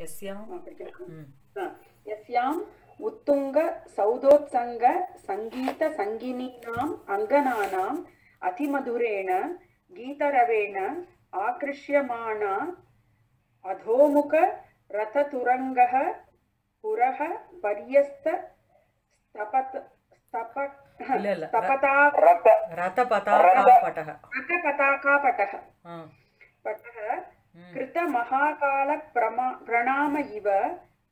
यस्यां उत्तुङ्ग सौदोत्सङ्ग सङ्गीत सङ्गिनीनाम् अङ्गनानाम् अतिमधुरेण गीतरवेण आकृष्यमाणा अधोमुख रथतुरङ्गः पुरः पर्यस्त स्तपत रथपताकापटः रथपताकापटः पटः கிருத்த कृत பிரமா பிரணாம இவ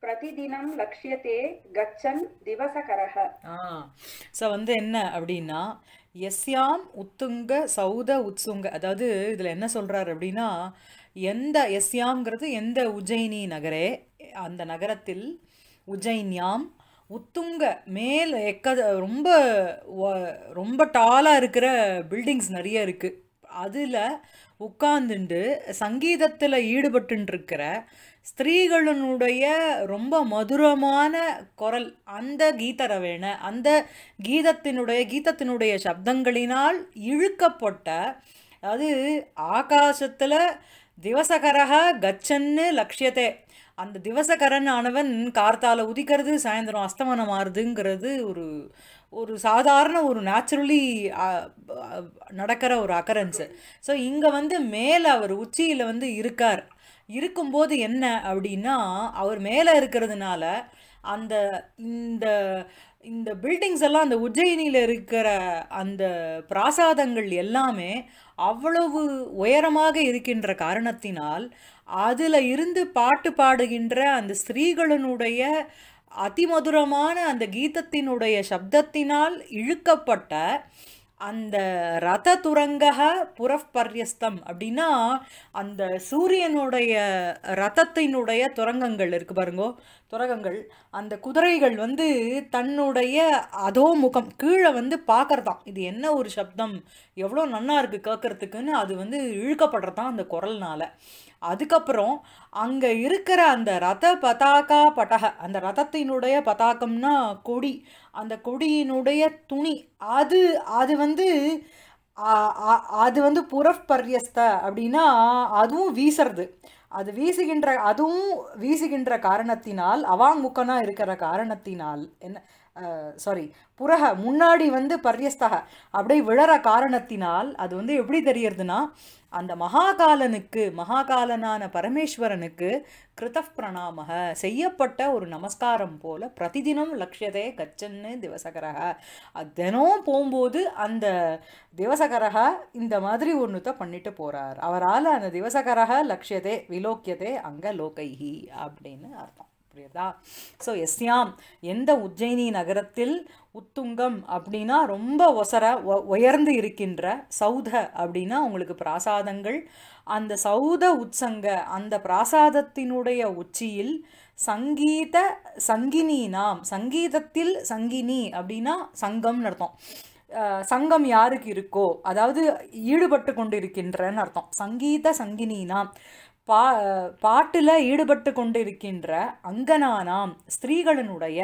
பிரதிதினம் லட்சியத்தே கச்சன் திவசகரக ஸோ வந்து என்ன அப்படின்னா எஸ்யாம் உத்துங்க சௌத உத்சுங்க அதாவது இதில் என்ன சொல்கிறார் அப்படின்னா எந்த எஸ்யாம்ங்கிறது எந்த உஜ்ஜயினி நகரே அந்த நகரத்தில் உஜ்ஜயின்யாம் உத்துங்க மேல் எக்க ரொம்ப ரொம்ப டாலாக இருக்கிற பில்டிங்ஸ் நிறைய இருக்குது அதில் உட்காந்துண்டு சங்கீதத்தில் ஈடுபட்டுருக்கிற ஸ்திரீகளினுடைய ரொம்ப மதுரமான குரல் அந்த கீதரவேண அந்த கீதத்தினுடைய கீதத்தினுடைய சப்தங்களினால் இழுக்கப்பட்ட அது ஆகாசத்தில் திவசகரக கச்சன்னு லட்சியத்தை அந்த திவசகரன் ஆனவன் கார்த்தால உதிக்கிறது சாயந்தரம் அஸ்தமனம் ஆறுதுங்கிறது ஒரு ஒரு சாதாரண ஒரு நேச்சுரலி நடக்கிற ஒரு அக்கரன்ஸு ஸோ இங்கே வந்து மேலே அவர் உச்சியில் வந்து இருக்கார் இருக்கும்போது என்ன அப்படின்னா அவர் மேலே இருக்கிறதுனால அந்த இந்த இந்த பில்டிங்ஸ் எல்லாம் அந்த உஜ்ஜயினியில் இருக்கிற அந்த பிராசாதங்கள் எல்லாமே அவ்வளவு உயரமாக இருக்கின்ற காரணத்தினால் அதில் இருந்து பாட்டு பாடுகின்ற அந்த ஸ்திரீகளினுடைய அதிமதுரமான அந்த கீதத்தினுடைய சப்தத்தினால் இழுக்கப்பட்ட அந்த ரத துரங்கக புறப்பர்யஸ்தம் அப்படின்னா அந்த சூரியனுடைய ரதத்தினுடைய துரங்கங்கள் இருக்கு பாருங்கோ துரங்கங்கள் அந்த குதிரைகள் வந்து தன்னுடைய அதோ முகம் கீழே வந்து பார்க்குறதான் இது என்ன ஒரு சப்தம் எவ்வளோ நன்னா இருக்குது கேட்குறதுக்குன்னு அது வந்து இழுக்கப்படுறதான் அந்த குரல்னால அதுக்கப்புறம் அங்கே இருக்கிற அந்த ரத பதாகா பட்டக அந்த ரதத்தினுடைய பதாகம்னா கொடி அந்த கொடியினுடைய துணி அது அது வந்து அது வந்து புறப் பர்யஸ்த அப்படின்னா அதுவும் வீசுறது அது வீசுகின்ற அதுவும் வீசுகின்ற காரணத்தினால் அவாங் முக்கனா இருக்கிற காரணத்தினால் என்ன சாரி புறக முன்னாடி வந்து பர்யஸ்தக அப்படியே விழற காரணத்தினால் அது வந்து எப்படி தெரியறதுனா அந்த மகாகாலனுக்கு மகாகாலனான பரமேஸ்வரனுக்கு கிருத பிரணாமக செய்யப்பட்ட ஒரு நமஸ்காரம் போல பிரதிதினம் லட்சியதே கச்சன்னு திவசகரக தினம் போகும்போது அந்த திவசகரக இந்த மாதிரி ஒன்றுத்த பண்ணிட்டு போகிறார் அவரால் அந்த திவசகரக லட்சியதே விலோக்கியதே அங்கே லோகைஹி அப்படின்னு அர்த்தம் சொல்லக்கூடியதா ஸோ எஸ்யாம் எந்த உஜ்ஜயினி நகரத்தில் உத்துங்கம் அப்படின்னா ரொம்ப ஒசர உயர்ந்து இருக்கின்ற சௌத அப்படின்னா உங்களுக்கு பிராசாதங்கள் அந்த சௌத உற்சங்க அந்த பிராசாதத்தினுடைய உச்சியில் சங்கீத சங்கினி நாம் சங்கீதத்தில் சங்கினி அப்படின்னா சங்கம்னு அர்த்தம் சங்கம் யாருக்கு இருக்கோ அதாவது ஈடுபட்டு கொண்டு இருக்கின்றன்னு அர்த்தம் சங்கீத சங்கினி நாம் பா பாட்டில் ஈடுபட்டு கொண்டிருக்கின்ற அங்கனானாம் ஸ்திரீகளினுடைய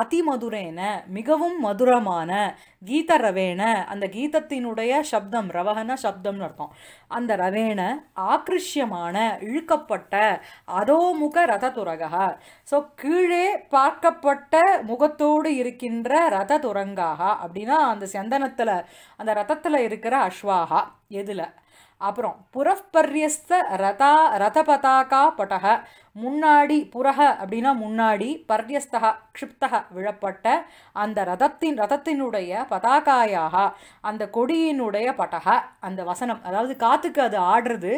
அதிமதுரேன மிகவும் மதுரமான கீத ரவேன அந்த கீதத்தினுடைய சப்தம் ரவகன சப்தம்னு அர்த்தம் அந்த ரவேன ஆக்கிருஷ்யமான இழுக்கப்பட்ட அதோமுக ரத ரததுரகா ஸோ கீழே பார்க்கப்பட்ட முகத்தோடு இருக்கின்ற ரத துரங்காக அப்படின்னா அந்த சந்தனத்தில் அந்த ரதத்தில் இருக்கிற அஸ்வாகா எதில் அப்புறம் புறப்பரியஸ்த ரதா ரத பதாகா பட்டக முன்னாடி புறக அப்படின்னா முன்னாடி பர்யஸ்தகா க்ஷிப்தக விழப்பட்ட அந்த ரதத்தின் ரதத்தினுடைய பதாகாயாக அந்த கொடியினுடைய பட்டக அந்த வசனம் அதாவது காற்றுக்கு அது ஆடுறது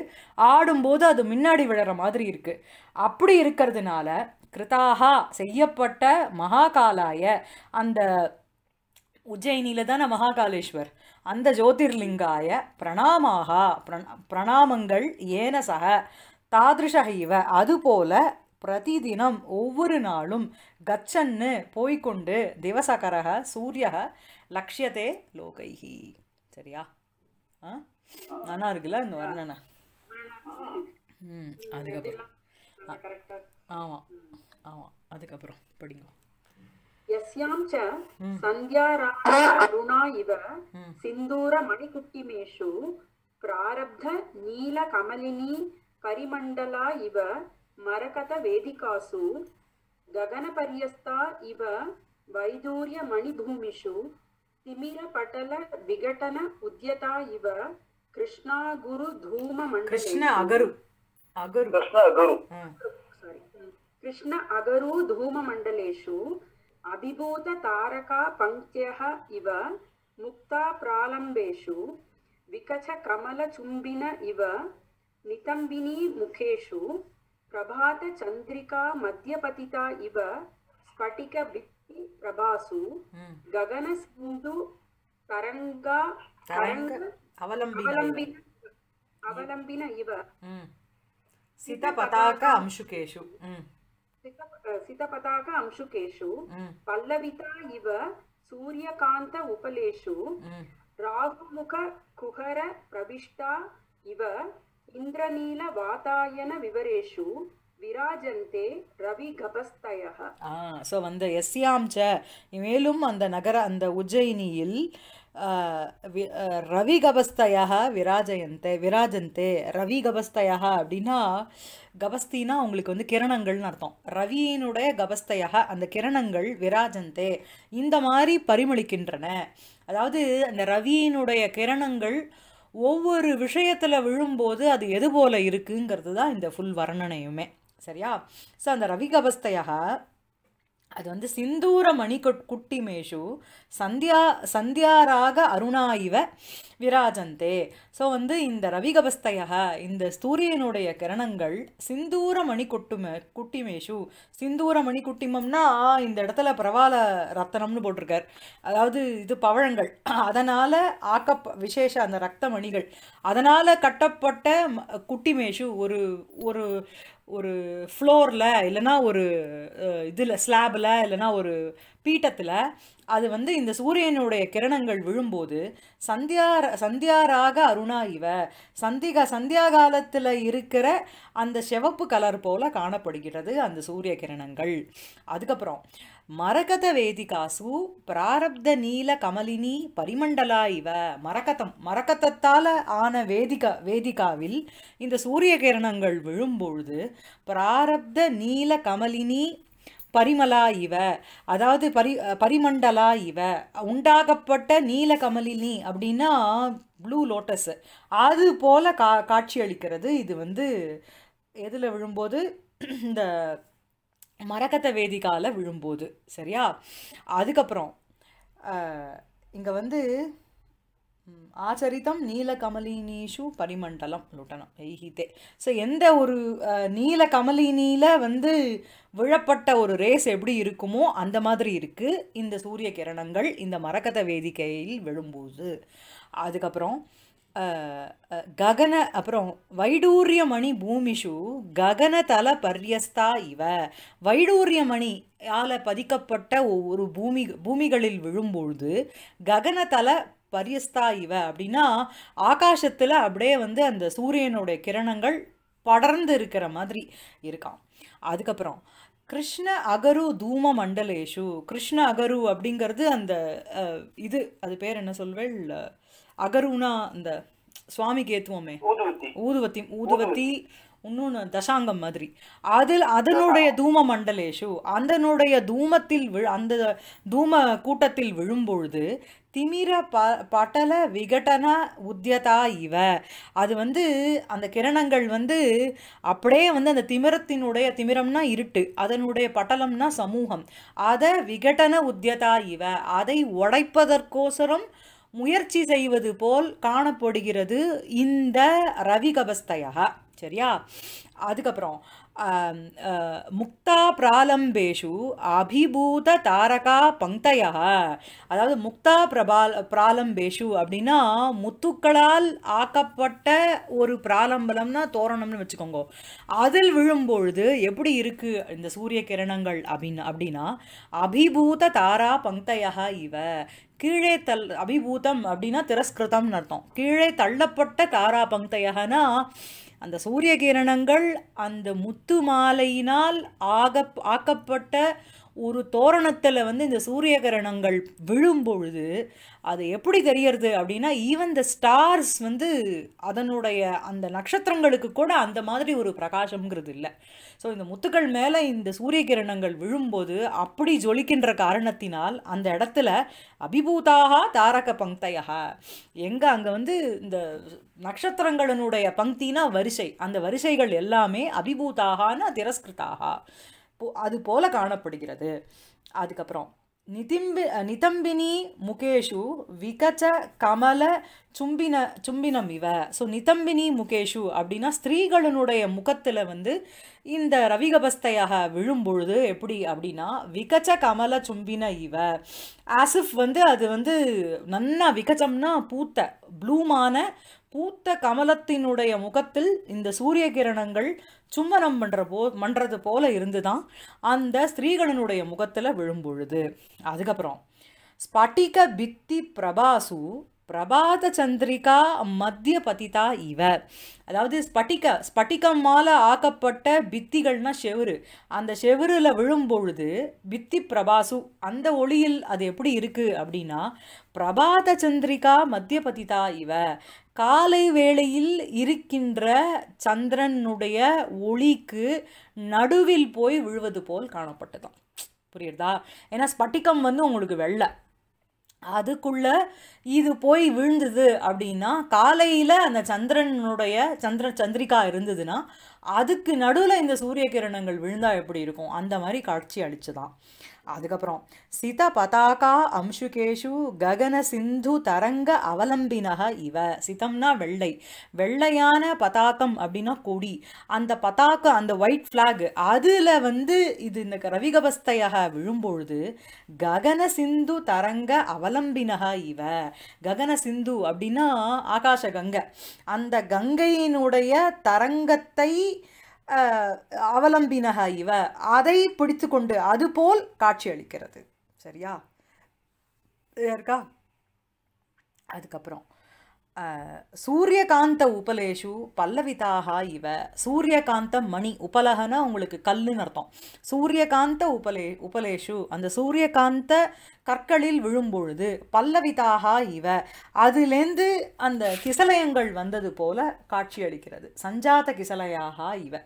ஆடும்போது அது முன்னாடி விழற மாதிரி இருக்குது அப்படி இருக்கிறதுனால கிருதாகா செய்யப்பட்ட மகாகாலாய அந்த உஜ்ஜயினியில் தானே மகாகாலேஸ்வர் அந்த ஜோதிர்லிங்காய பிரணாமாக பிரணாமங்கள் ஏன சக தாதிருஷக இவ அதுபோல தினம் ஒவ்வொரு நாளும் கச்சன்னு போய்கொண்டு திவசகரக சூரிய லக்ஷியதே லோகைஹி சரியா ஆ நல்லா இருக்குல்ல இந்த வர்ணனை அதுக்கப்புறம் ஆமாம் ஆமாம் அதுக்கப்புறம் படிங்க యస్యాం చ సంధ్యారాణా ఇవ సింధూర మణికుట్టిమేషు ప్రారబ్ధ నీల కమలిని పరిమండలా ఇవ మరకత వేదికాసు గగన పర్యస్తా ఇవ వైదూర్య మణిభూమిషు తిమిర పటల విఘటన ఉద్యత ఇవ కృష్ణా గురు ధూమ కృష్ణ అగరు కృష్ణ అగరు ధూమ మండలేషు अभिभूततारकापङ्क्त्यः इव मुक्ताप्रालम्बेषु विकचकमलचुम्बिन इव नितम्बिनीमुखेषु प्रभातचन्द्रिकामध्यपतिता इव स्फटिकभित्तिप्रभासु गगनसिन्धु तरङ्गा అవలంబిన అవలంబిన ఇవ సితపతాక అంశుకేషు सितपताक अंशुकेषु पल्लविता इव सूर्यकान्त उपलेषु राहुमुख कुहर इव இந்திரநீல வாதாயன விவரேஷு விராஜந்தே ரவி கபஸ்தயக ஸோ அந்த எஸ்யாம் மேலும் அந்த நகர அந்த உஜ்ஜயினியில் ரவிகபஸ்தையாக விராஜயந்தே விராஜந்தே ரவி கபஸ்தயா அப்படின்னா கபஸ்தினா உங்களுக்கு வந்து கிரணங்கள்னு அர்த்தம் ரவியினுடைய கபஸ்தயாக அந்த கிரணங்கள் விராஜந்தே இந்த மாதிரி பரிமளிக்கின்றன அதாவது அந்த ரவியினுடைய கிரணங்கள் ஒவ்வொரு விஷயத்தில் விழும்போது அது எது போல இருக்குங்கிறது தான் இந்த ஃபுல் வர்ணனையுமே சரியா ஸோ அந்த ரவி கபஸ்தையாக அது வந்து சிந்தூர மணி குட்டி குட்டிமேஷு சந்தியா சந்தியாராக அருணா இவ விராஜந்தே ஸோ வந்து இந்த ரவிகபஸ்தையக இந்த சூரியனுடைய கிரணங்கள் சிந்தூர மணி கொட்டும குட்டிமேஷு சிந்தூர மணி குட்டிமம்னா இந்த இடத்துல பிரவால ரத்தனம்னு போட்டிருக்கார் அதாவது இது பவழங்கள் அதனால் ஆக்க விசேஷ அந்த ரத்த மணிகள் அதனால் கட்டப்பட்ட குட்டிமேஷு ஒரு ஒரு ஒரு ஃப்ளோரில் இல்லைனா ஒரு இதில் ஸ்லாபில் இல்லைனா ஒரு பீட்டத்தில் அது வந்து இந்த சூரியனுடைய கிரணங்கள் விழும்போது சந்தியார சந்தியாராக அருணா இவ சந்திகா சந்தியா காலத்தில் இருக்கிற அந்த செவப்பு கலர் போல் காணப்படுகிறது அந்த சூரிய கிரணங்கள் அதுக்கப்புறம் மரகத வேதிகாசு பிராரப்த நீல கமலினி பரிமண்டலா இவ மரகதம் மரகத்தத்தால் ஆன வேதிகா வேதிகாவில் இந்த சூரிய கிரணங்கள் விழும்பொழுது பிராரப்த நீல கமலினி பரிமலா இவ அதாவது பரி பரிமண்டலா இவ உண்டாகப்பட்ட நீல கமலினி அப்படின்னா ப்ளூ லோட்டஸ் அது போல கா காட்சி அளிக்கிறது இது வந்து எதில் விழும்போது இந்த மரகத வேதிக்கால விழும்போது சரியா அதுக்கப்புறம் இங்கே வந்து ஆச்சரித்தம் கமலினீஷு பரிமண்டலம் லுட்டனம் ஐஹிதே ஸோ எந்த ஒரு கமலினியில் வந்து விழப்பட்ட ஒரு ரேஸ் எப்படி இருக்குமோ அந்த மாதிரி இருக்குது இந்த சூரிய கிரணங்கள் இந்த மரக்கத வேதிக்கையில் விழும்போது அதுக்கப்புறம் ககன அப்புறம் வைடூரியமணி பூமிஷு ககனதல பர்யஸ்தா இவ வைடூரியமணி ஆல பதிக்கப்பட்ட ஒவ்வொரு பூமி பூமிகளில் விழும்பொழுது ககனதல பரியஸ்தா இவ அப்படின்னா ஆகாசத்தில் அப்படியே வந்து அந்த சூரியனுடைய கிரணங்கள் படர்ந்து இருக்கிற மாதிரி இருக்கான் அதுக்கப்புறம் கிருஷ்ண அகரு தூம மண்டலேஷு கிருஷ்ண அகரு அப்படிங்கிறது அந்த இது அது பேர் என்ன சொல்வேள் அகருனா அந்த சுவாமி கேத்துவமே ஊதுவத்தி ஊதுவத்தி இன்னொன்று தசாங்கம் மாதிரி அதில் அதனுடைய தூம மண்டலேஷு அதனுடைய தூமத்தில் விழு அந்த தூம கூட்டத்தில் விழும்பொழுது திமிர ப பட்டல விகட்டன உத்தியதா இவ அது வந்து அந்த கிரணங்கள் வந்து அப்படியே வந்து அந்த திமிரத்தினுடைய திமிரம்னா இருட்டு அதனுடைய பட்டலம்னா சமூகம் அதை விகட்டன உத்தியதா இவ அதை உடைப்பதற்கோசரம் முயற்சி செய்வது போல் காணப்படுகிறது இந்த ரவிகபஸ்தயா சரியா அதுக்கப்புறம் முக்தா பிராலம்பேஷு அபிபூத தாரகா பங்கையா அதாவது முக்தா பிரபால் பிராலம்பேஷு அப்படின்னா முத்துக்களால் ஆக்கப்பட்ட ஒரு பிராலம்பலம்னா தோரணம்னு வச்சுக்கோங்க அதில் விழும்பொழுது எப்படி இருக்குது இந்த சூரிய கிரணங்கள் அப்படின்னு அப்படின்னா அபிபூத தாரா பங்கையா இவ கீழே தல் அபிபூதம் அப்படின்னா திரஸ்கிருதம்னு அர்த்தம் கீழே தள்ளப்பட்ட தாரா பங்கையானா அந்த சூரிய கிரணங்கள் அந்த முத்து மாலையினால் ஆக ஆக்கப்பட்ட ஒரு தோரணத்தில் வந்து இந்த சூரிய கிரணங்கள் விழும்பொழுது அது எப்படி தெரியறது அப்படின்னா ஈவன் த ஸ்டார்ஸ் வந்து அதனுடைய அந்த நட்சத்திரங்களுக்கு கூட அந்த மாதிரி ஒரு பிரகாசம்ங்கிறது இல்லை ஸோ இந்த முத்துக்கள் மேலே இந்த சூரிய கிரணங்கள் விழும்போது அப்படி ஜொலிக்கின்ற காரணத்தினால் அந்த இடத்துல அபிபூதாக தாரக பங்கையாக எங்கே அங்கே வந்து இந்த நட்சத்திரங்களினுடைய பங்கினா வரிசை அந்த வரிசைகள் எல்லாமே அபிபூதாகான திரஸ்கிருதாக அது போல காணப்படுகிறது அதுக்கப்புறம் நிதிம்பி நிதம்பினி முகேஷு விகச்ச கமல சும்பின சும்பினம் இவ ஸோ நிதம்பினி முகேஷு அப்படின்னா ஸ்திரீகளினுடைய முகத்தில் வந்து இந்த ரவிகபஸ்தையாக விழும்பொழுது எப்படி அப்படின்னா விகச்ச கமல சும்பின இவ ஆசிஃப் வந்து அது வந்து நன்னா விகச்சம்னா பூத்த ப்ளூமான பூத்த கமலத்தினுடைய முகத்தில் இந்த சூரிய கிரணங்கள் சும்மனம் பண்ணுற போ பண்ணுறது போல இருந்து தான் அந்த ஸ்ரீகணனுடைய முகத்தில் விழும்பொழுது அதுக்கப்புறம் ஸ்பட்டிக பித்தி பிரபாசு பிரபாத சந்திரிகா மத்திய பதிதா இவ அதாவது ஸ்பட்டிக ஸ்பட்டிகம்மால் ஆக்கப்பட்ட பித்திகள்னா செவரு அந்த செவருல விழும்பொழுது பித்தி பிரபாசு அந்த ஒளியில் அது எப்படி இருக்குது அப்படின்னா பிரபாத சந்திரிகா மத்திய பதிதா இவ காலை வேளையில் இருக்கின்ற சந்திரனுடைய ஒளிக்கு நடுவில் போய் விழுவது போல் காணப்பட்டதாம் புரியுறதா ஏன்னா ஸ்பட்டிகம் வந்து உங்களுக்கு வெள்ளை அதுக்குள்ள இது போய் விழுந்தது அப்படின்னா காலையில் அந்த சந்திரனுடைய சந்திர சந்திரிகா இருந்ததுன்னா அதுக்கு நடுவில் இந்த சூரிய கிரணங்கள் விழுந்தா எப்படி இருக்கும் அந்த மாதிரி காட்சி அளிச்சுதான் அதுக்கப்புறம் சித பதாகா அம்சுகேஷு ககன சிந்து தரங்க அவலம்பினக இவ சிதம்னா வெள்ளை வெள்ளையான பதாக்கம் அப்படின்னா கொடி அந்த பதாக்கம் அந்த ஒயிட் ஃப்ளாக் அதில் வந்து இது இந்த ரவிகபஸ்தையாக விழும்பொழுது ககன சிந்து தரங்க அவலம்பினக இவ ககன சிந்து அப்படின்னா ஆகாஷ கங்கை அந்த கங்கையினுடைய தரங்கத்தை அவலம்பினக இவ அதை பிடித்து கொண்டு அதுபோல் காட்சியளிக்கிறது சரியா இருக்கா அதுக்கப்புறம் சூரியகாந்த உபலேஷு பல்லவிதாக இவ சூரியகாந்த மணி உபலகனா உங்களுக்கு கல்லுன்னு அர்த்தம் சூரியகாந்த உபலே உபலேஷு அந்த சூரியகாந்த கற்களில் விழும்பொழுது பல்லவிதாக இவ அதுலேருந்து அந்த கிசலயங்கள் வந்தது போல காட்சியளிக்கிறது சஞ்சாத கிசலையாக இவ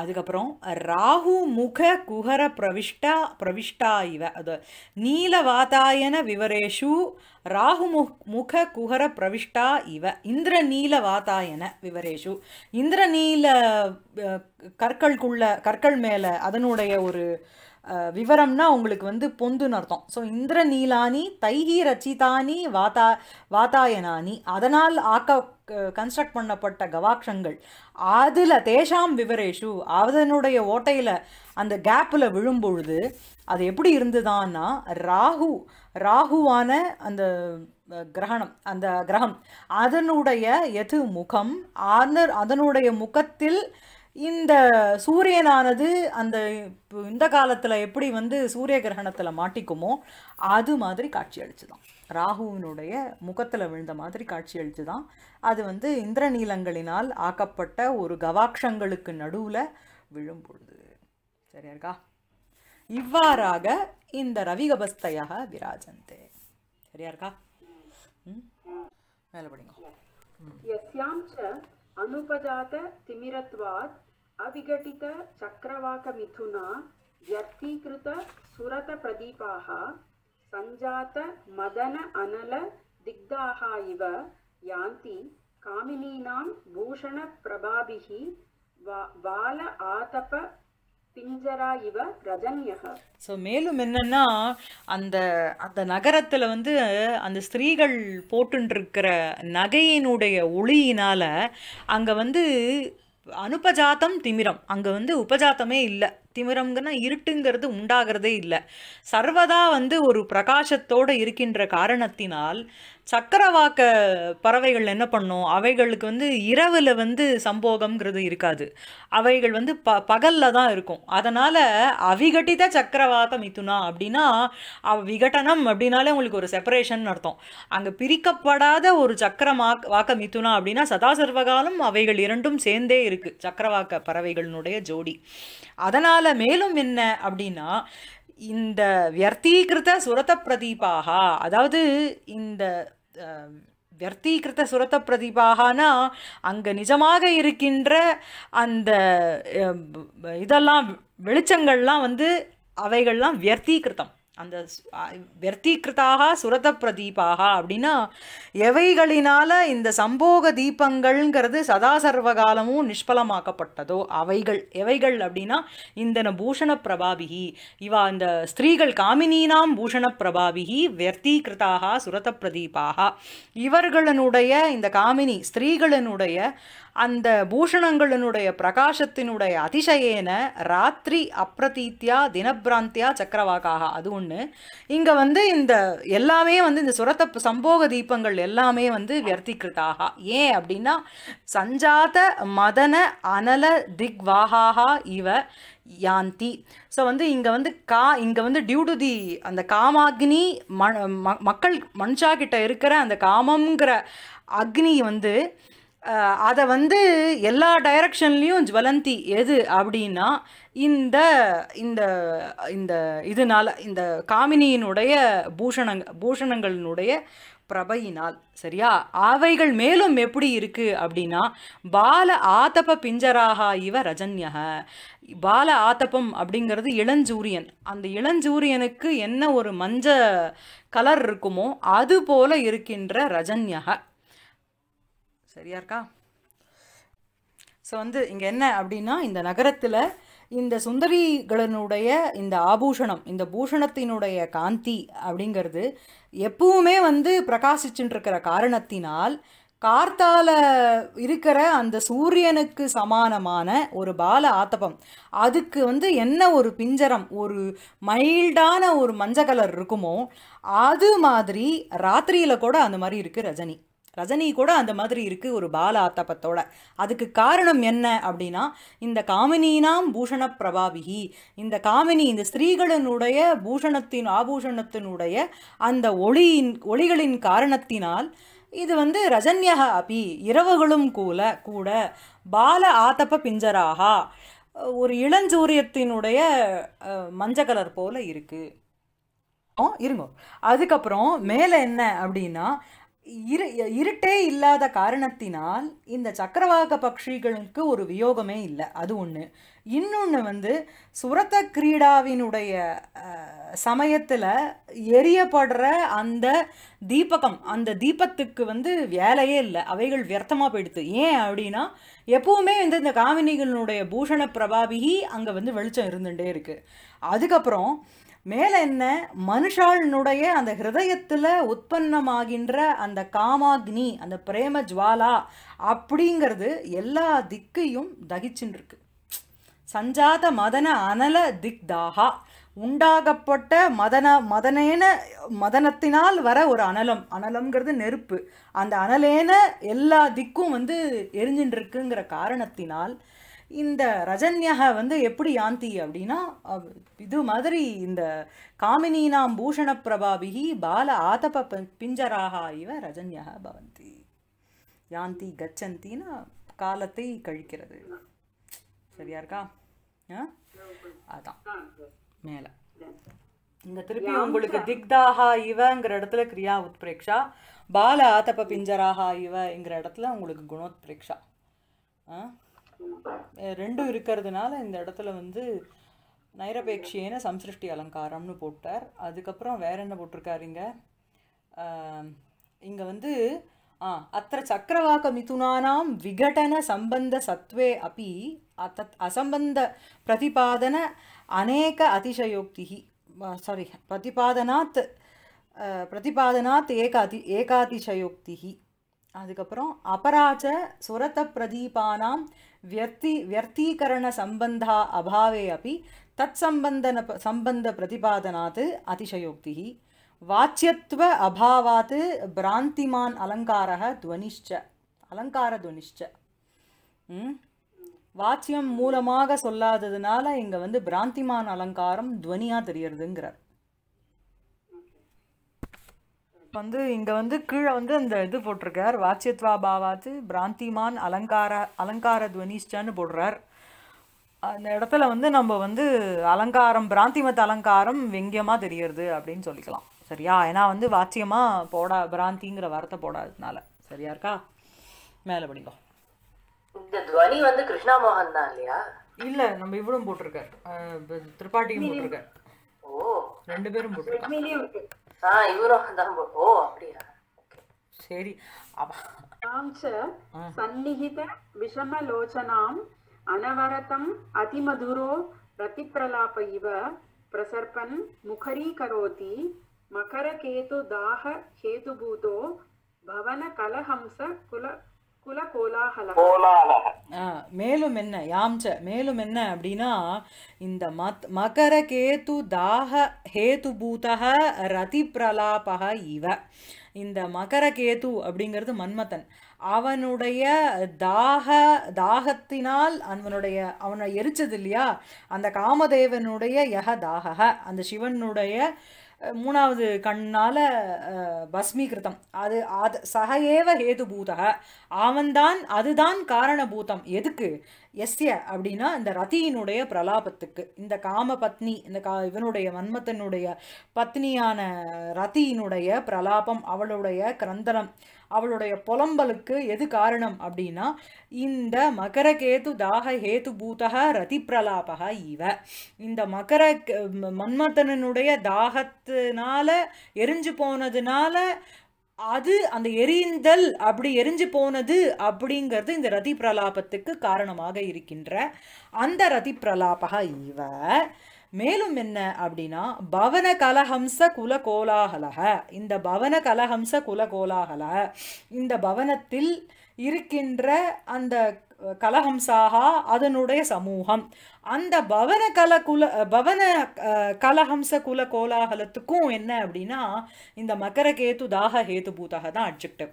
அதுக்கப்புறம் ராகு முக குஹர பிரவிஷ்டா பிரவிஷ்டா இவ அது நீல வாதாயன விவரேஷு ராகு முக குஹர பிரவிஷ்டா இவ இந்திர நீல வாதாயன விவரேஷு இந்திர நீல கற்கள்குள்ள கற்கள் மேலே அதனுடைய ஒரு விவரம்னா உங்களுக்கு வந்து பொந்துன்னு அர்த்தம் ஸோ இந்திர நீலானி தைகி ரச்சிதானி வாத்தா வாத்தாயனானி அதனால் ஆக்க கன்ஸ்ட்ரக்ட் பண்ணப்பட்ட கவாக்ஷங்கள் அதில் தேஷாம் விவரேஷு அதனுடைய ஓட்டையில் அந்த கேப்பில் விழும்பொழுது அது எப்படி இருந்ததுன்னா ராகு ராகுவான அந்த கிரகணம் அந்த கிரகம் அதனுடைய எது முகம் அதனுடைய முகத்தில் இந்த சூரியனானது அந்த இந்த காலத்தில் எப்படி வந்து சூரிய கிரகணத்தில் மாட்டிக்குமோ அது மாதிரி காட்சி தான் ராகுவினுடைய முகத்தில் விழுந்த மாதிரி காட்சி அளிச்சுதான் அது வந்து இந்திரநீலங்களினால் ஆக்கப்பட்ட ஒரு கவாக்ஷங்களுக்கு நடுவில் விழும் பொழுது சரியா இருக்கா இவ்வாறாக இந்த ரவிகபஸ்தையாக விராஜந்தே சரியா இருக்கா மேலே படிங்க अनुपजात तिमिरत्वात् अविघटित सुरत प्रदीपाह सञ्जात मदन अनल दिग्धाः इव यान्ति कामिनीनां भूषणप्रभाभिः वा बाल आतप ஸோ மேலும் என்னன்னா அந்த அந்த நகரத்தில் வந்து அந்த ஸ்திரீகள் போட்டுருக்கிற நகையினுடைய ஒளியினால் அங்கே வந்து அனுபஜாத்தம் திமிரம் அங்கே வந்து உபஜாத்தமே இல்லை திமிரம்ங்கன்னா இருட்டுங்கிறது உண்டாகிறதே இல்லை சர்வதா வந்து ஒரு பிரகாசத்தோடு இருக்கின்ற காரணத்தினால் சக்கரவாக்க பறவைகள் என்ன பண்ணும் அவைகளுக்கு வந்து இரவில் வந்து சம்போகம்ங்கிறது இருக்காது அவைகள் வந்து ப பகலில் தான் இருக்கும் அதனால் அவிகட்டித சக்கரவாக்க மித்துனா அப்படின்னா விகட்டனம் அப்படின்னாலே உங்களுக்கு ஒரு செப்பரேஷன் அர்த்தம் அங்கே பிரிக்கப்படாத ஒரு சக்கரமா வாக்க மித்துனா அப்படின்னா சதாசர்வகாலம் அவைகள் இரண்டும் சேர்ந்தே இருக்குது சக்கரவாக்க பறவைகளினுடைய ஜோடி அதனால் அதனால் மேலும் என்ன அப்படின்னா இந்த வியர்த்தீகிருத சுரத பிரதீபாக அதாவது இந்த வியர்த்தீகிருத்த சுரத்த பிரதீபாகனா அங்கே நிஜமாக இருக்கின்ற அந்த இதெல்லாம் வெளிச்சங்கள்லாம் வந்து அவைகள்லாம் வியர்த்தீகிருத்தம் அந்த வெர்த்தீக்கிருத்தாக சுரத பிரதீபாக அப்படின்னா எவைகளினால் இந்த சம்போக தீபங்கள்ங்கிறது சதா சர்வகாலமும் நிஷ்பலமாக்கப்பட்டதோ அவைகள் எவைகள் அப்படின்னா இந்த பூஷண பிரபாபிகி இவா இந்த ஸ்திரீகள் காமினீனாம் பூஷண பிரபாபிகி வெர்த்தீக்கிருத்தாக சுரத பிரதீபாக இவர்களினுடைய இந்த காமினி ஸ்திரீகளினுடைய அந்த பூஷணங்களினுடைய பிரகாசத்தினுடைய அதிசயேன ராத்திரி அப்பிரதீத்தியா தினப்பிராந்தியா சக்கரவாக்காக அது ஒன்று அப்படின்னு இங்கே வந்து இந்த எல்லாமே வந்து இந்த சுரத்த சம்போக தீபங்கள் எல்லாமே வந்து வியர்த்திக்கிட்டாகா ஏன் அப்படின்னா சஞ்சாத மதன அனல திக்வாகாகா இவ யாந்தி ஸோ வந்து இங்கே வந்து கா இங்கே வந்து டியூ டு தி அந்த காமாக்னி ம மக்கள் மனுஷா கிட்ட இருக்கிற அந்த காமங்கிற அக்னி வந்து அதை வந்து எல்லா டைரக்ஷன்லேயும் ஜுவலந்தி எது அப்படின்னா இந்த இந்த இந்த இதனால் இந்த காமினியினுடைய பூஷணங் பூஷணங்களினுடைய பிரபையினால் சரியா அவைகள் மேலும் எப்படி இருக்குது அப்படின்னா பால ஆத்தப்ப பிஞ்சராக இவ ரஜன்யக பால ஆத்தப்பம் அப்படிங்கிறது இளஞ்சூரியன் அந்த இளஞ்சூரியனுக்கு என்ன ஒரு மஞ்ச கலர் இருக்குமோ அது போல இருக்கின்ற ரஜன்யக சரியா இருக்கா ஸோ வந்து இங்கே என்ன அப்படின்னா இந்த நகரத்தில் இந்த சுந்தரிகளினுடைய இந்த ஆபூஷணம் இந்த பூஷணத்தினுடைய காந்தி அப்படிங்கிறது எப்பவுமே வந்து பிரகாசிச்சுட்டு இருக்கிற காரணத்தினால் கார்த்தால இருக்கிற அந்த சூரியனுக்கு சமானமான ஒரு பால ஆத்தபம் அதுக்கு வந்து என்ன ஒரு பிஞ்சரம் ஒரு மைல்டான ஒரு மஞ்சள் கலர் இருக்குமோ அது மாதிரி ராத்திரியில் கூட அந்த மாதிரி இருக்குது ரஜினி ரஜினி கூட அந்த மாதிரி இருக்குது ஒரு பால ஆத்தப்பத்தோட அதுக்கு காரணம் என்ன அப்படின்னா இந்த காமினினாம் பூஷண பிரபாவிகி இந்த காமினி இந்த ஸ்திரீகளினுடைய பூஷணத்தின் ஆபூஷணத்தினுடைய அந்த ஒளியின் ஒளிகளின் காரணத்தினால் இது வந்து ரஜன்யக அபி இரவுகளும் கூட கூட பால ஆத்தப்ப பிஞ்சராகா ஒரு இளஞ்சூரியத்தினுடைய மஞ்ச கலர் போல இருக்குது இருங்க அதுக்கப்புறம் மேலே என்ன அப்படின்னா இரு இருட்டே இல்லாத காரணத்தினால் இந்த சக்கரவாக பக்ஷிகளுக்கு ஒரு வியோகமே இல்லை அது ஒன்று இன்னொன்று வந்து சுரத்த கிரீடாவினுடைய சமயத்தில் எரியப்படுற அந்த தீபகம் அந்த தீபத்துக்கு வந்து வேலையே இல்லை அவைகள் வியர்த்தமாக போயிடுது ஏன் அப்படின்னா எப்பவுமே வந்து இந்த காவினிகளினுடைய பூஷண பிரபாவிகி அங்கே வந்து வெளிச்சம் இருந்துகிட்டே இருக்குது அதுக்கப்புறம் மேலே என்ன மனுஷாளினுடைய அந்த ஹிருதயத்தில் உற்பத்தமாகின்ற அந்த காமாக்னி அந்த பிரேம ஜுவாலா அப்படிங்கிறது எல்லா திக்கையும் தகிச்சுருக்கு சஞ்சாத மதன அனல திக் தாகா உண்டாகப்பட்ட மதன மதனேன மதனத்தினால் வர ஒரு அனலம் அனலம்ங்கிறது நெருப்பு அந்த அனலேன எல்லா திக்கும் வந்து இருக்குங்கிற காரணத்தினால் இந்த ரஜன்யக வந்து எப்படி யாந்தி அப்படின்னா இது மாதிரி இந்த காமினீனாம் பூஷண பிரபாபிகி பால ஆதப பிஞ்சராக இவ ரஜன்யக பவந்தி யாந்தி கச்சந்தின்னா காலத்தை கழிக்கிறது சரியா இருக்கா அதான் மேலே இந்த திருப்பி உங்களுக்கு திக்தாகா இவங்கிற இடத்துல கிரியா உத்பிரேக்ஷா பால ஆதப பிஞ்சராக இவங்கிற இடத்துல உங்களுக்கு குணோத்பிரேக்ஷா ஆ ரெண்டும் இருக்கிறதுனால இந்த இடத்துல வந்து நைரபேக்ஷியன சம்சிருஷ்டி அலங்காரம்னு போட்டார் அதுக்கப்புறம் வேற என்ன போட்டிருக்காருங்க இங்கே வந்து அத்த சக்கரவாக்க மிதுனானாம் விகடன சம்பந்த சத்வே அப்பி அத்த அசம்பந்த பிரதிபாதன அநேக அதிசயோக்தி சாரி பிரதிபாதனாத் பிரதிபாதனாத் ஏகாதி ஏகாதிசயோக்தி அதுக்கப்புறம் அபராச்ச சுரத்த பிரதீபானாம் வியர்த்தி வியர்த்தீகரண சம்பந்தா அபாவே அப்படி தத் சம்பந்தன சம்பந்த பிரதிபாதனாத் அதிசயோக்தி வாச்சியத்துவ அபாவாத் பிராந்திமான் அலங்கார துவனிஷ்ச அலங்கார துவனிஷ்ச வாச்சியம் மூலமாக சொல்லாததுனால இங்கே வந்து பிராந்திமான் அலங்காரம் துவனியாக தெரியறதுங்கிறார் வந்து இங்கே வந்து கீழே வந்து அந்த இது போட்டிருக்கார் வாச்சித்வா பாவாத்து பிராந்திமான் அலங்கார அலங்கார துவனிஷ்டன்னு போடுறார் அந்த இடத்துல வந்து நம்ம வந்து அலங்காரம் பிராந்திமத் அலங்காரம் வெங்கியமாக தெரியறது அப்படின்னு சொல்லிக்கலாம் சரியா ஏன்னா வந்து வாச்சியமாக போடா பிராந்திங்கிற வார்த்தை போடாததுனால சரியா இருக்கா மேலே படிங்க இந்த துவனி வந்து கிருஷ்ணா மோகன் தான் இல்லையா இல்லை நம்ம இவ்வளவு போட்டிருக்கார் திரிபாட்டியும் போட்டிருக்கார் ரெண்டு பேரும் போட்டிருக்காங்க ஆ இவரும் தான் ஓ அப்படியா சரி நாம் ச சந்நிகித விஷமலோச்சனாம் అనవరతం అతిమధురో ప్రతిప్రలాప ఇవ ప్రసర్పన్ ముఖరీకరోతి మకరకేతు దాహ హేతుభూతో భవన కలహంస కుల குல மேலும் என்ன யாம்ச்ச மேலும் என்ன அப்படின்னா இந்த மத் மகர கேது தாக ஹேது பூதக ரதி பிரலாபக இவ இந்த மகர கேது அப்படிங்கிறது மன்மதன் அவனுடைய தாக தாகத்தினால் அவனுடைய அவனை எரிச்சது இல்லையா அந்த காமதேவனுடைய யக தாக அந்த சிவனுடைய மூணாவது கண்ணால் பஸ்மீகிருத்தம் அது அது சக ஏவ பூதக அவன்தான் அதுதான் காரணபூதம் எதுக்கு எஸ்ய அப்படின்னா இந்த ரதியினுடைய பிரலாபத்துக்கு இந்த காம பத்னி இந்த கா இவனுடைய மன்மத்தனுடைய பத்னியான ரதியினுடைய பிரலாபம் அவளுடைய கிரந்தனம் அவளுடைய புலம்பலுக்கு எது காரணம் அப்படின்னா இந்த மகரகேது தாக ஹேது பூதக ரதி பிரலாபக இவ இந்த மகர மன்மத்தனனுடைய தாகத்தினால எரிஞ்சு போனதுனால அது அந்த எரிந்தல் அப்படி எரிஞ்சு போனது அப்படிங்கிறது இந்த ரதி பிரலாபத்துக்கு காரணமாக இருக்கின்ற அந்த ரதி பிரலாபக இவ மேலும் என்ன அப்படின்னா பவன கலஹம்ச குல கோலாகலக இந்த பவன கலஹம்ச குல கோலாகல இந்த பவனத்தில் இருக்கின்ற அந்த கலஹம்சாக அதனுடைய சமூகம் அந்த பவன கல குல பவன கலஹம்ச குல கோலாகலத்துக்கும் என்ன அப்படின்னா இந்த மகரகேது தாக ஹேது பூதாக தான் அட்ஜெக்டிவ்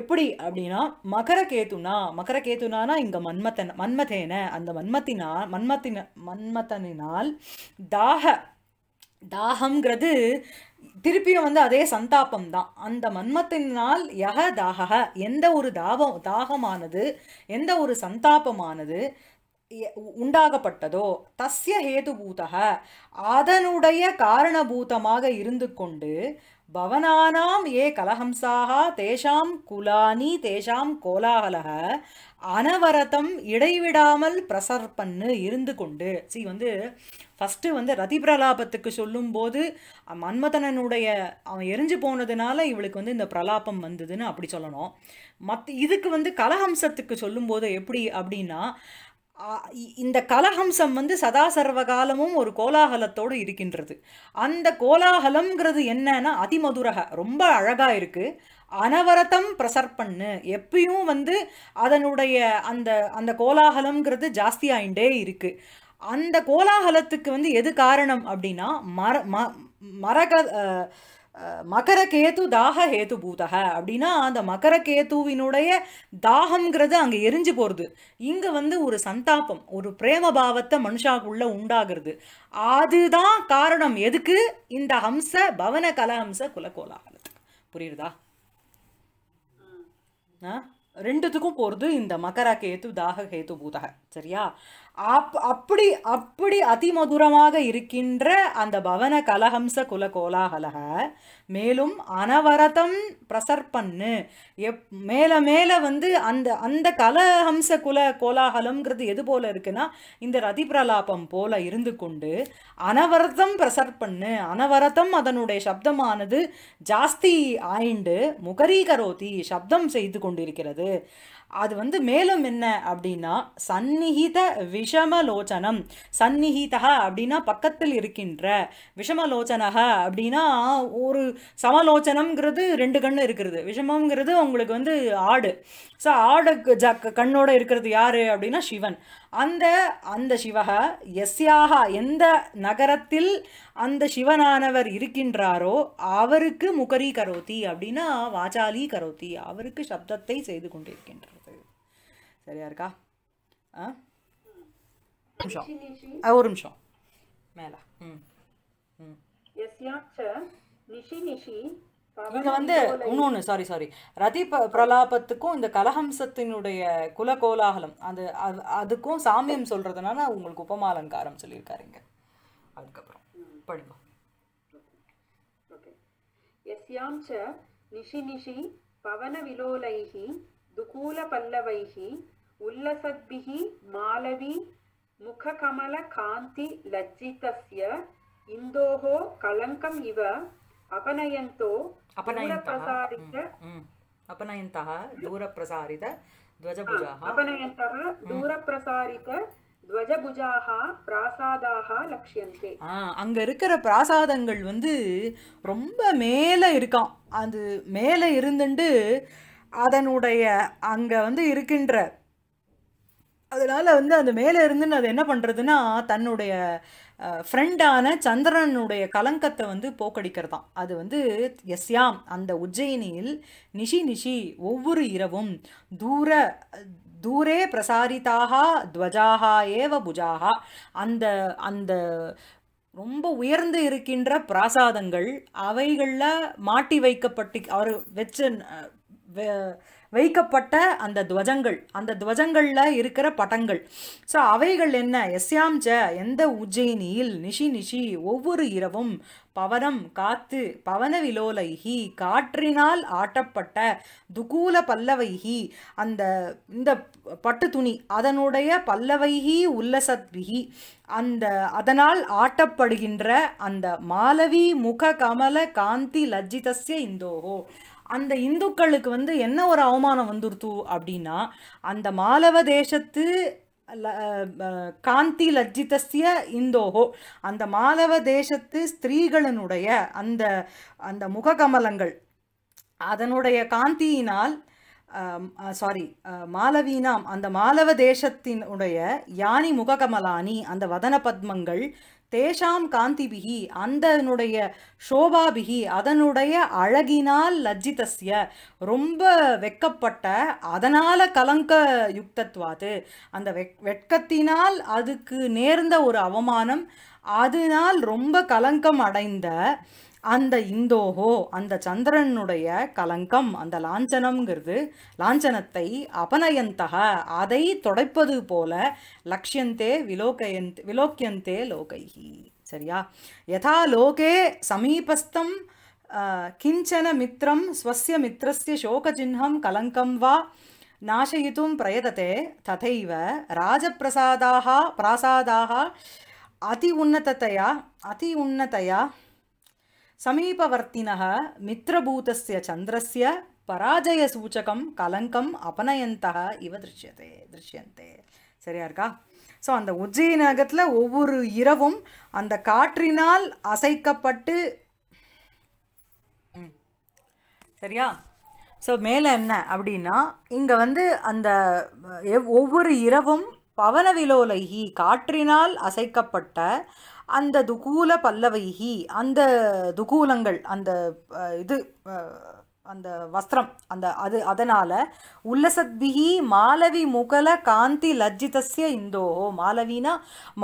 எப்படி அப்படின்னா மகரகேதுனா மகரகேத்துனானா இங்கே மன்மத்தன் மன்மதேன அந்த மன்மத்தினால் மன்மத்தின மன்மத்தனினால் தாக தாகம்ங்கிறது திருப்பியும் வந்து அதே சந்தாபம் தான் அந்த மன்மத்தினால் யக தாகக எந்த ஒரு தாபம் தாகமானது எந்த ஒரு சந்தாபமானது உண்டாகப்பட்டதோ தஸ்ய ஹேதுபூதக அதனுடைய காரணபூதமாக இருந்து கொண்டு பவனானாம் ஏ கலஹம்சாக தேஷாம் குலானி தேஷாம் கோலாகலக அனவரதம் இடைவிடாமல் பிரசர்பன்னு இருந்து கொண்டு சி வந்து ஃபஸ்ட்டு வந்து ரதி பிரலாபத்துக்கு சொல்லும்போது மன்மதனனுடைய அவன் எரிஞ்சு போனதுனால இவளுக்கு வந்து இந்த பிரலாபம் வந்ததுன்னு அப்படி சொல்லணும் மத் இதுக்கு வந்து கலஹம்சத்துக்கு சொல்லும்போது எப்படி அப்படின்னா இந்த கலஹம்சம் வந்து சதா சர்வகாலமும் ஒரு கோலாகலத்தோடு இருக்கின்றது அந்த கோலாகலம்ங்கிறது என்னன்னா அதிமதுரக ரொம்ப அழகாக இருக்குது அனவரதம் பண்ணு எப்பயும் வந்து அதனுடைய அந்த அந்த கோலாகலம்ங்கிறது ஜாஸ்தி ஆயிண்டே இருக்குது அந்த கோலாகலத்துக்கு வந்து எது காரணம் அப்படின்னா மர ம மரக மகரகேது தாக ஹேது பூதக அப்படின்னா அந்த மகரகேத்துவினுடைய தாகம்ங்கிறது அங்கே எரிஞ்சு போகிறது இங்கே வந்து ஒரு சந்தாபம் ஒரு பிரேம பாவத்தை மனுஷாக்குள்ளே உண்டாகிறது அதுதான் காரணம் எதுக்கு இந்த ஹம்ச பவன கலஹம்ச குலக்கோலாகிறது புரியுதா ரெண்டுத்துக்கும் போகிறது இந்த மகர தாக கேத்து பூதக சரியா அப் அப்படி அப்படி அதிமதுரமாக இருக்கின்ற அந்த பவன கலஹம்ச குல கோலாகலக மேலும் அனவரதம் பிரசற்பண்ணு எப் மேலே மேலே வந்து அந்த அந்த கலஹம்ச குல கோலாகலம்ங்கிறது எது போல இருக்குன்னா இந்த ரதி பிரலாபம் போல இருந்து கொண்டு அனவரதம் பிரசற்பண்ணு அனவரதம் அதனுடைய சப்தமானது ஜாஸ்தி ஆயிண்டு முகரீகரோதி சப்தம் செய்து கொண்டிருக்கிறது அது வந்து மேலும் என்ன அப்படின்னா சந்நிகித விஷமலோச்சனம் சந்நிகிதா அப்படின்னா பக்கத்தில் இருக்கின்ற விஷமலோச்சனக அப்படின்னா ஒரு சமலோச்சனம்ங்கிறது ரெண்டு கண்ணு இருக்கிறது விஷமங்கிறது உங்களுக்கு வந்து ஆடு ஸோ ஆடு ஜ கண்ணோட இருக்கிறது யார் அப்படின்னா சிவன் அந்த அந்த சிவக எஸ்யாக எந்த நகரத்தில் அந்த சிவனானவர் இருக்கின்றாரோ அவருக்கு முகரி கரோத்தி அப்படின்னா வாச்சாலி கரோத்தி அவருக்கு சப்தத்தை செய்து கொண்டிருக்கின்றது சரியா இருக்கா ஆ ஒரு நிமிஷம் மேலே ம் ம் இங்க வந்து இன்னொன்று சாரி சாரி ரதி பிரலாபத்துக்கும் இந்த கலஹம்சத்தினுடைய குல கோலாகலம் அது அதுக்கும் சாமியம் சொல்றதுனால உங்களுக்கு உபமாலங்காரம் சொல்லியிருக்காருங்க அதுக்கப்புறம் படிப்போம் எஸ்யாம் ச நிஷி நிஷி பவன விலோலைஹி துகூல பல்லவைஹி உல்லசத்பிஹி மாலவி முககமல காந்தி லஜ்ஜிதஸ்ய இந்தோஹோ கலங்கம் இவ அபனயந்தோ अपनयन्तः अपनयन्तः दूरप्रसारित ध्वजभुजाः अपनयन्तः दूरप्रसारित அங்க இருக்கிற பிராசாதங்கள் வந்து ரொம்ப மேல இருக்காம் அது மேல இருந்துண்டு அதனுடைய அங்க வந்து இருக்கின்ற அதனால வந்து அந்த மேல இருந்துன்னு அது என்ன பண்றதுன்னா தன்னுடைய ஃப்ரெண்டான சந்திரனுடைய கலங்கத்தை வந்து போக்கடிக்கிறதாம் அது வந்து எஸ்யாம் அந்த உஜ்ஜயினியில் நிஷி நிஷி ஒவ்வொரு இரவும் தூர தூரே பிரசாரித்தாக துவஜாக ஏவ புஜாக அந்த அந்த ரொம்ப உயர்ந்து இருக்கின்ற பிராசாதங்கள் அவைகளில் மாட்டி வைக்கப்பட்டு அவர் வச்ச வைக்கப்பட்ட அந்த துவஜங்கள் அந்த துவஜங்களில் இருக்கிற படங்கள் ஸோ அவைகள் என்ன ஜ எந்த உஜ்ஜயினியில் நிஷி நிஷி ஒவ்வொரு இரவும் பவனம் காத்து பவன விலோலைகி காற்றினால் ஆட்டப்பட்ட துகூல பல்லவைகி அந்த இந்த பட்டு துணி அதனுடைய பல்லவைகி உல்லசத்விகி அந்த அதனால் ஆட்டப்படுகின்ற அந்த மாலவி முக கமல காந்தி லஜ்ஜிதஸ்ய இந்தோகோ அந்த இந்துக்களுக்கு வந்து என்ன ஒரு அவமானம் வந்துருத்து அப்படின்னா அந்த மாலவ தேசத்து காந்தி லஜ்ஜிதஸ்ய இந்தோகோ அந்த மாலவ தேசத்து ஸ்திரீகளினுடைய அந்த அந்த முககமலங்கள் அதனுடைய காந்தியினால் சாரி மாலவீனாம் அந்த மாலவ தேசத்தினுடைய யானி முககமலானி அந்த வதன பத்மங்கள் தேஷாம் காந்திபிகி அந்தனுடைய சோபாபிகி அதனுடைய அழகினால் லஜ்ஜிதஸ்ய ரொம்ப வெக்கப்பட்ட அதனால் கலங்க யுக்தத்வாது அந்த வெக் வெட்கத்தினால் அதுக்கு நேர்ந்த ஒரு அவமானம் அதனால் ரொம்ப கலங்கம் அடைந்த அந்த இந்தோகோ அந்த சந்திரனுடைய கலங்கம் அந்த லாஞ்சனம்ங்கிறது லாஞ்சனத்தை அபனயந்தக அதை தொடைப்பது போல லக்ஷியந்தே விலோகயந்த் விலோக்கியந்தே லோகைஹி சரியா யதா லோகே சமீபஸ்தம் கிஞ்சன மித்திரம் ஸ்வசிய மித்திரஸ்ய சோகச்சின்னம் கலங்கம் வா நாசயித்தும் பிரயதத்தை ததைவ ராஜப்பிரசாதாக பிராசாதாக அதி உன்னதத்தையா அதி உன்னதையா समीपवर्तिनः मित्रभूतस्य चन्द्रस्य பராஜயசூச்சகம் கலங்கம் அபனயந்தா இவ திருஷ்யத்தே திருஷ்யந்தே சரியா இருக்கா ஸோ அந்த உஜ்ஜய நகத்தில் ஒவ்வொரு இரவும் அந்த காற்றினால் அசைக்கப்பட்டு சரியா ஸோ மேலே என்ன அப்படின்னா இங்கே வந்து அந்த ஒவ்வொரு இரவும் பவன விலோலகி காற்றினால் அசைக்கப்பட்ட அந்த துகூல பல்லவைகி அந்த துகூலங்கள் அந்த இது அந்த வஸ்திரம் அந்த அது அதனால் உல்லசத்பிகி மாலவி முகல காந்தி லஜ்ஜிதஸ்ய இந்தோஹோ மாலவினா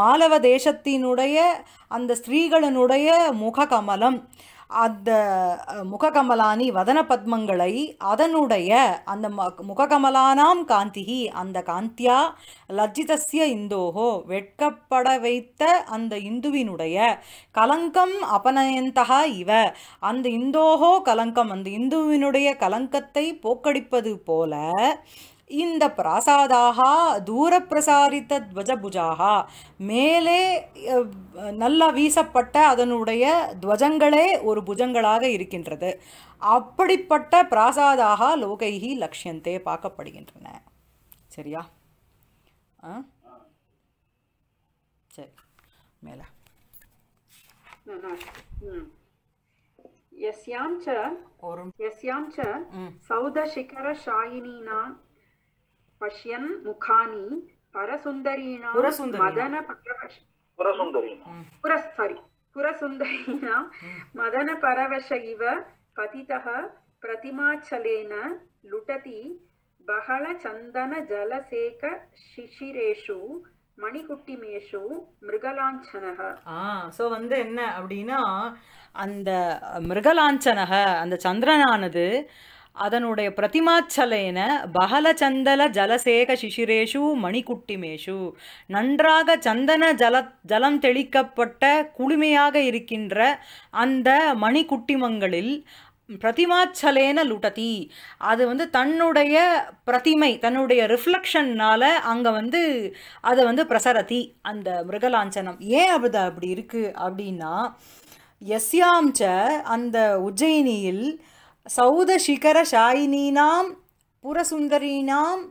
மாலவ தேசத்தினுடைய அந்த ஸ்திரீகளினுடைய முக கமலம் அந்த முககமலானி வதன பத்மங்களை அதனுடைய அந்த முககமலானாம் காந்திகி அந்த காந்தியா லஜ்ஜிதஸ்ய இந்தோகோ வெட்கப்பட வைத்த அந்த இந்துவினுடைய கலங்கம் அபனயந்தகா இவ அந்த இந்தோகோ கலங்கம் அந்த இந்துவினுடைய கலங்கத்தை போக்கடிப்பது போல இந்த பிராசாதாக தூரப்பிரசாரித்த துவஜபுஜாக மேலே நல்லா வீசப்பட்ட அதனுடைய துவஜங்களே ஒரு புஜங்களாக இருக்கின்றது அப்படிப்பட்ட பிராசாதாக லோகைகி லட்சியந்தே பார்க்கப்படுகின்றன சரியா சரி மேலே यस्यां च यस्यां च सौदशिखरशायिनीनां పశ్యన్ ముఖాని పరసుందరీణాం మదన సారీ పురసుందరీణాం మదన పరవశ ఇవ పతితః ప్రతిమాచలేన లుటతి బహళ చందన జలసేక ஆ வந்து என்ன அப்படின்னா அந்த மிருகலாஞ்சனக அந்த சந்திரனானது அதனுடைய பிரதிமாச்சலேன பகல சந்தல ஜலசேக சிசிரேஷு மணிக்குட்டிமேஷு நன்றாக சந்தன ஜல ஜலம் தெளிக்கப்பட்ட குளுமையாக இருக்கின்ற அந்த மணிக்குட்டிமங்களில் பிரதிமாச்சலேன லுட்டதி அது வந்து தன்னுடைய பிரதிமை தன்னுடைய ரிஃப்ளக்ஷன்னால் அங்கே வந்து அதை வந்து பிரசரதி அந்த மிருகலாஞ்சனம் ஏன் அப்படி அப்படி இருக்குது அப்படின்னா எஸ்யாம்ச்ச அந்த உஜ்ஜயினியில் சௌதசிகரஷாயினீனாம் புரசுந்தரீனாம்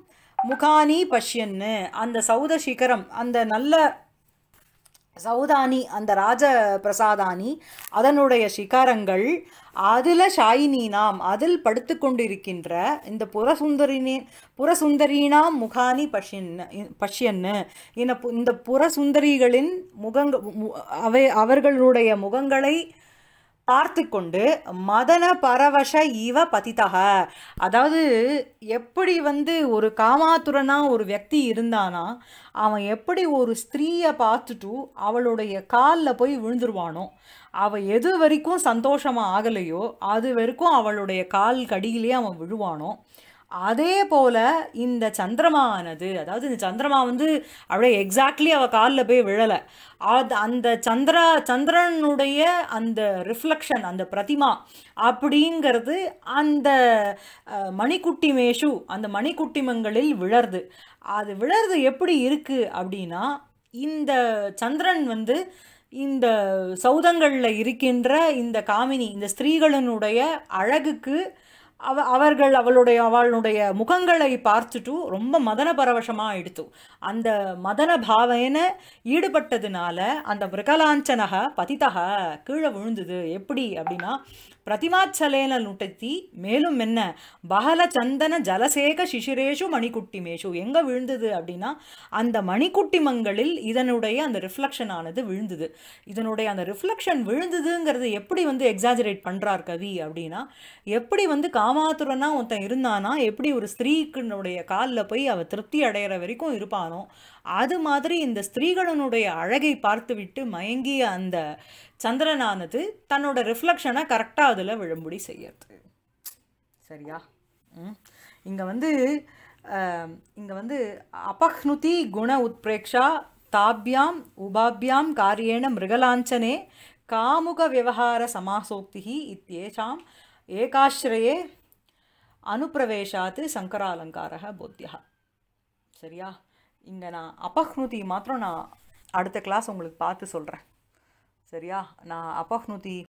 முகானி பஷ்யன்னு அந்த சௌதசிகரம் அந்த நல்ல சௌதானி அந்த ராஜ பிரசாதானி அதனுடைய சிகாரங்கள் அதில் ஷாயினி நாம் அதில் படுத்து கொண்டிருக்கின்ற இந்த புறசுந்தரினி புறசுந்தரீனாம் முகானி பஷ்யன் பஷ்யன்னு இந்த புறசுந்தரிகளின் முகங்க அவை அவர்களுடைய முகங்களை பார்த்து கொண்டு மதன பரவச இவ பதித்தக அதாவது எப்படி வந்து ஒரு காமாத்துரனாக ஒரு வக்தி இருந்தானா அவன் எப்படி ஒரு ஸ்திரீயை பார்த்துட்டு அவளுடைய காலில் போய் விழுந்துருவானோ அவள் எது வரைக்கும் சந்தோஷமாக ஆகலையோ அது வரைக்கும் அவளுடைய கால் கடியிலே அவன் விழுவானோ அதே போல் இந்த சந்திரமானது அதாவது இந்த சந்திரமா வந்து அப்படியே எக்ஸாக்ட்லி அவள் காலில் போய் விழலை அது அந்த சந்திரா சந்திரனுடைய அந்த ரிஃப்ளக்ஷன் அந்த பிரதிமா அப்படிங்கிறது அந்த மணிக்குட்டி மேஷு அந்த மணிக்குட்டிமங்களில் விழருது அது விழறது எப்படி இருக்குது அப்படின்னா இந்த சந்திரன் வந்து இந்த சௌதங்களில் இருக்கின்ற இந்த காமினி இந்த ஸ்திரீகளினுடைய அழகுக்கு அவ அவர்கள் அவளுடைய அவளுடைய முகங்களை பார்த்துட்டு ரொம்ப மதன பரவசமாக ஆயிடுத்து அந்த மதன பாவனை ஈடுபட்டதுனால அந்த மிருகலாஞ்சனக பதித்தக கீழே விழுந்தது எப்படி அப்படின்னா பிரதிமாச்சலேன நுட்டத்தி மேலும் என்ன பகல சந்தன ஜலசேக சிசிரேஷு மணிக்குட்டி மேஷு எங்கே விழுந்தது அப்படின்னா அந்த மணிக்குட்டி மங்களில் இதனுடைய அந்த ரிஃப்ளக்ஷன் ஆனது விழுந்தது இதனுடைய அந்த ரிஃப்ளக்ஷன் விழுந்ததுங்கிறது எப்படி வந்து எக்ஸாஜரேட் பண்ணுறார் கவி அப்படின்னா எப்படி வந்து கா காமாத்துரனா ஒருத்தன் இருந்தானா எப்படி ஒரு ஸ்திரீக்கினுடைய காலில் போய் அவள் திருப்தி அடையிற வரைக்கும் இருப்பானோ அது மாதிரி இந்த ஸ்திரீகளனுடைய அழகை பார்த்துவிட்டு மயங்கிய அந்த சந்திரனானது தன்னோட ரிஃப்ளக்ஷனை கரெக்டாக அதில் விழும்படி செய்யறது சரியா இங்கே வந்து இங்கே வந்து அபஹ்னுதி குண உத்பிரேக்ஷா தாபியாம் உபாபியாம் காரியேண மிருகலாஞ்சனே காமுக விவகார சமாசோக்தி இத்தேஷாம் ஏகாஸ்ரயே ಅನುಪ್ರವೇಶಾತ್ ಸಂಕರಾಲಂಕಾರ போத்தியா சரியா இங்கே நான் அபஹ்னுதி மாத்திரம் நான் அடுத்த கிளாஸ் உங்களுக்கு பார்த்து சொல்கிறேன் சரியா நான் அபஹ்னுதி